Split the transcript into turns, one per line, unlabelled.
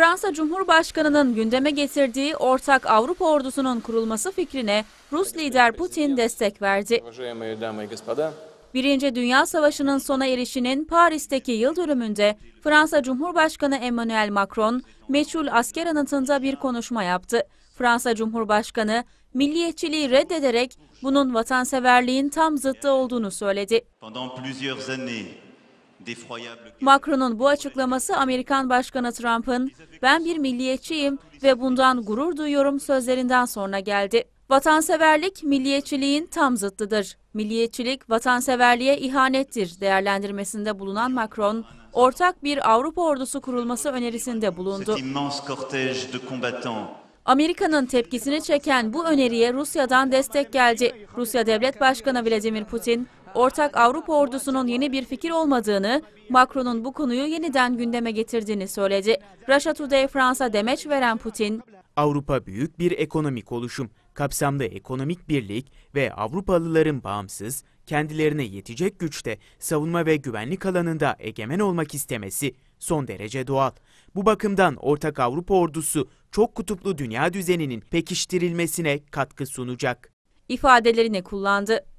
Fransa Cumhurbaşkanı'nın gündeme getirdiği ortak Avrupa ordusunun kurulması fikrine Rus lider Putin destek verdi. Birinci Dünya Savaşı'nın sona erişinin Paris'teki yıl dönümünde Fransa Cumhurbaşkanı Emmanuel Macron meçhul asker anıtında bir konuşma yaptı. Fransa Cumhurbaşkanı milliyetçiliği reddederek bunun vatanseverliğin tam zıttı olduğunu söyledi. Macron'un bu açıklaması Amerikan Başkanı Trump'ın ben bir milliyetçiyim ve bundan gurur duyuyorum sözlerinden sonra geldi. Vatanseverlik milliyetçiliğin tam zıttıdır. Milliyetçilik vatanseverliğe ihanettir değerlendirmesinde bulunan Macron, ortak bir Avrupa ordusu kurulması önerisinde bulundu. Amerika'nın tepkisini çeken bu öneriye Rusya'dan destek geldi. Rusya Devlet Başkanı Vladimir Putin, ortak Avrupa ordusunun yeni bir fikir olmadığını, Macron'un bu konuyu yeniden gündeme getirdiğini söyledi. Russia Today Fransa demeç veren Putin,
Avrupa büyük bir ekonomik oluşum, kapsamlı ekonomik birlik ve Avrupalıların bağımsız, kendilerine yetecek güçte savunma ve güvenlik alanında egemen olmak istemesi son derece doğal. Bu bakımdan ortak Avrupa ordusu çok kutuplu dünya düzeninin pekiştirilmesine katkı sunacak
ifadelerini kullandı.